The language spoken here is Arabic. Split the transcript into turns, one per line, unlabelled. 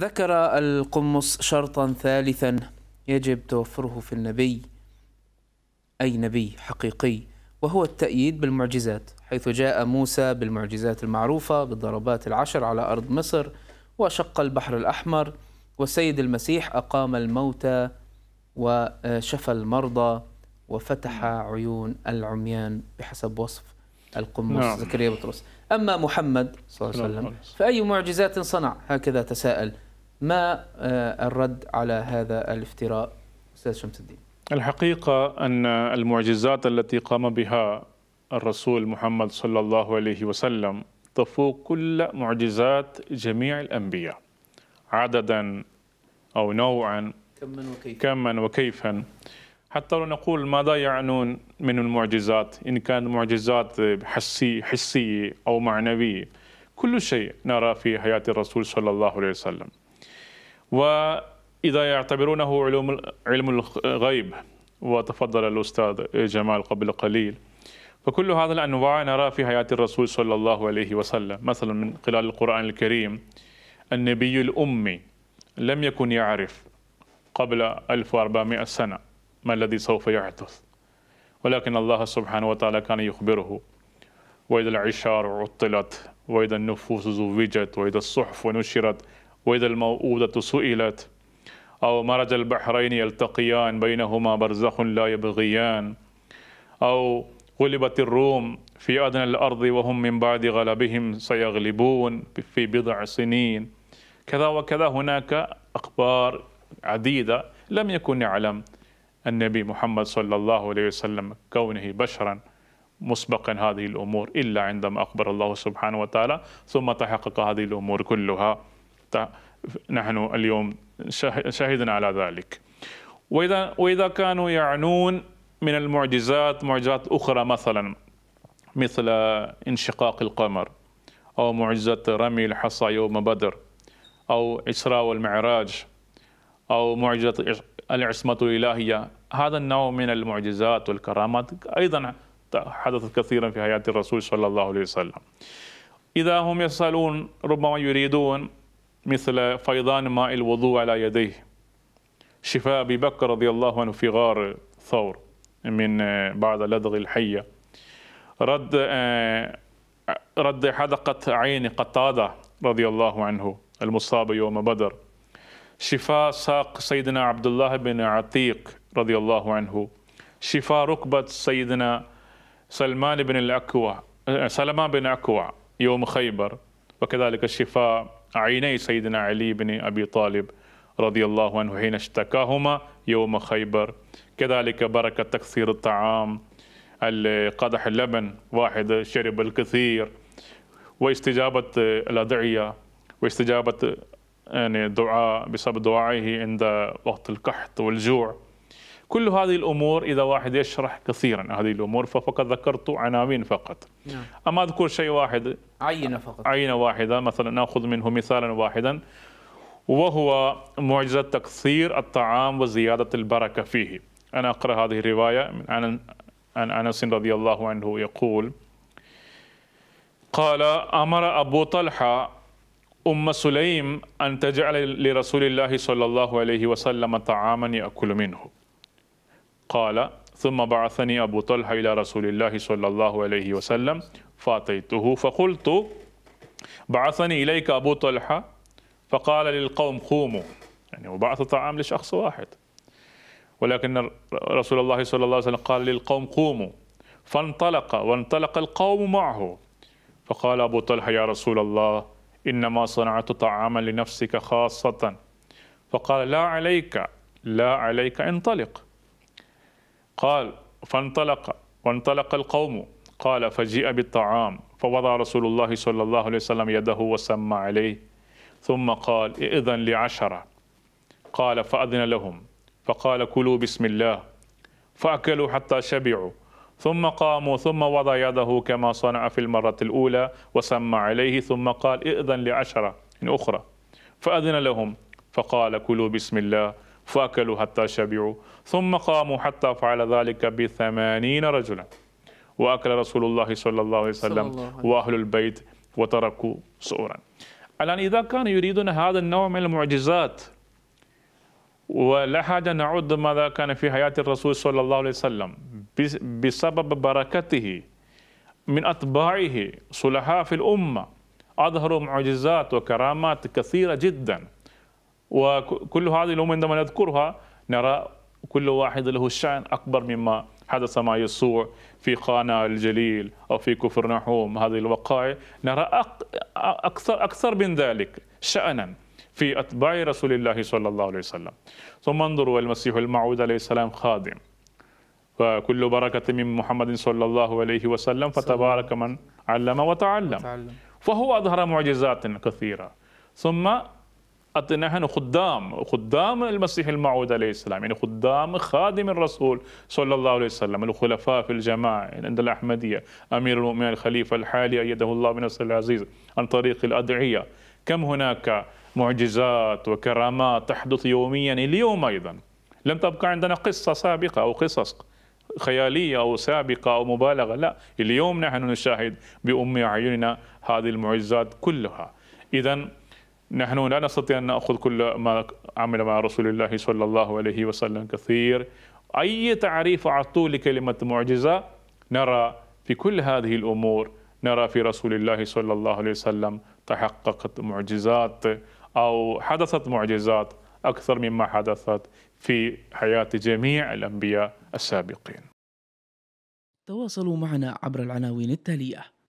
ذكر القمص شرطا ثالثا يجب توفره في النبي أي نبي حقيقي وهو التأييد بالمعجزات حيث جاء موسى بالمعجزات المعروفة بالضربات العشر على أرض مصر وشق البحر الأحمر والسيد المسيح أقام الموتى وشفى المرضى وفتح عيون العميان بحسب وصف القمص نعم. زكريا بطرس أما محمد صلى الله عليه وسلم فأي معجزات صنع هكذا تساءل ما آه، الرد على هذا الافتراء استاذ شمس الدين الحقيقه ان المعجزات التي قام بها الرسول محمد صلى الله عليه وسلم تفوق كل معجزات جميع الانبياء عددا او نوعا كما وكيفا كما وكيفا حتى لو نقول ماذا يعنون من المعجزات إن كان معجزات حسي حسية أو معنوية كل شيء نرى في حياة الرسول صلى الله عليه وسلم وإذا يعتبرونه علوم علم الغيب وتفضل الأستاذ جمال قبل قليل فكل هذا الأنواع نرى في حياة الرسول صلى الله عليه وسلم مثلا من خلال القرآن الكريم النبي الأمي لم يكن يعرف قبل 1400 سنة ما الذي سوف يحدث ولكن الله سبحانه وتعالى كان يخبره وإذا العشار عطلت وإذا النفوس زوجت وإذا الصحف ونشرت وإذا الموءودة سئلت أو مرج البحرين يلتقيان بينهما برزخ لا يبغيان أو غلبت الروم في أدنى الأرض وهم من بعد غلبهم سيغلبون في بضع سنين كذا وكذا هناك أخبار عديدة لم يكن يعلم النبي محمد صلى الله عليه وسلم كونه بشرا مسبقا هذه الأمور إلا عندما أخبر الله سبحانه وتعالى ثم تحقق هذه الأمور كلها نحن اليوم شهدنا على ذلك وإذا, وإذا كانوا يعنون من المعجزات معجزات أخرى مثلا مثل انشقاق القمر أو معجزة رمي الحصى يوم بدر أو إسراء والمعراج أو معجزة العصمة الإلهية هذا النوع من المعجزات والكرامات أيضا حدثت كثيرا في حياة الرسول صلى الله عليه وسلم إذا هم يسألون ربما يريدون مثل فيضان ماء الوضوء على يديه شفاء أبي بكر رضي الله عنه في غار ثور من آه، بعد لدغ الحية رد آه، رد حدقة عين قتادة رضي الله عنه المصاب يوم بدر شفاء ساق سيدنا عبد الله بن عتيق رضي الله عنه شفاء ركبة سيدنا سلمان بن الأكوع آه، سلمان بن أكوع يوم خيبر وكذلك شفاء عيني سيدنا علي بن أبي طالب رضي الله عنه حين اشتكاهما يوم خيبر كذلك بركة تكسير الطعام قدح اللبن واحد شرب الكثير واستجابة الأدعية واستجابة يعني دعاء بسبب دعائه عند وقت القحط والجوع كل هذه الأمور إذا واحد يشرح كثيرا هذه الأمور فقد ذكرت عناوين فقط نعم. أما أذكر شيء واحد عينة فقط عينة واحدة مثلا نأخذ منه مثالا واحدا وهو معجزة تكثير الطعام وزيادة البركة فيه أنا أقرأ هذه الرواية عن عن أنس رضي الله عنه يقول قال أمر أبو طلحة أم سليم أن تجعل لرسول الله صلى الله عليه وسلم طعاما يأكل منه قال ثم بعثني أبو طلحة إلى رسول الله صلى الله عليه وسلم فأتيته فقلت بعثني إليك أبو طلحة فقال للقوم قوموا يعني وبعث طعام لشخص واحد ولكن رسول الله صلى الله عليه وسلم قال للقوم قوموا فانطلق وانطلق القوم معه فقال أبو طلحة يا رسول الله إنما صنعت طعاما لنفسك خاصة فقال لا عليك لا عليك انطلق قال فانطلق وانطلق القوم قال فجيء بالطعام فوضع رسول الله صلى الله عليه وسلم يده وسمى عليه ثم قال إذن لعشرة قال فأذن لهم فقال كلوا بسم الله فأكلوا حتى شبعوا ثم قاموا ثم وضع يده كما صنع في المرة الأولى وسمى عليه ثم قال إذن لعشرة أخرى فأذن لهم فقال كلوا بسم الله فأكلوا حتى شبعوا ثم قاموا حتى فعل ذلك بثمانين رجلا وأكل رسول الله صلى الله عليه وسلم وأهل البيت وتركوا صورا الآن إذا كان يريدون هذا النوع من المعجزات ولا حاجة نعود ماذا كان في حياة الرسول صلى الله عليه وسلم بسبب بركته من أتباعه صلحاء في الأمة أظهروا معجزات وكرامات كثيرة جداً وكل هذه الأمور عندما نذكرها نرى كل واحد له شأن أكبر مما حدث مع يسوع في قانا الجليل أو في كفر نحوم هذه الوقائع نرى أكثر أكثر من ذلك شأنا في أتباع رسول الله صلى الله عليه وسلم ثم انظروا المسيح المعود عليه السلام خادم فكل بركة من محمد صلى الله عليه وسلم فتبارك من علم وتعلم. فهو أظهر معجزات كثيرة ثم نحن خدام خدام المسيح الموعود عليه السلام يعني خدام خادم الرسول صلى الله عليه وسلم الخلفاء في الجماعة يعني عند الأحمدية أمير المؤمنين الخليفة الحالي أيده الله بنصر العزيز عن طريق الأدعية كم هناك معجزات وكرامات تحدث يوميا اليوم أيضا لم تبقى عندنا قصة سابقة أو قصص خيالية أو سابقة أو مبالغة لا اليوم نحن نشاهد بأم أعيننا هذه المعجزات كلها إذا نحن لا نستطيع أن نأخذ كل ما عمل مع رسول الله صلى الله عليه وسلم كثير أي تعريف أعطوه لكلمة معجزة نرى في كل هذه الأمور نرى في رسول الله صلى الله عليه وسلم تحققت معجزات أو حدثت معجزات أكثر مما حدثت في حياة جميع الأنبياء السابقين تواصلوا معنا عبر العناوين التالية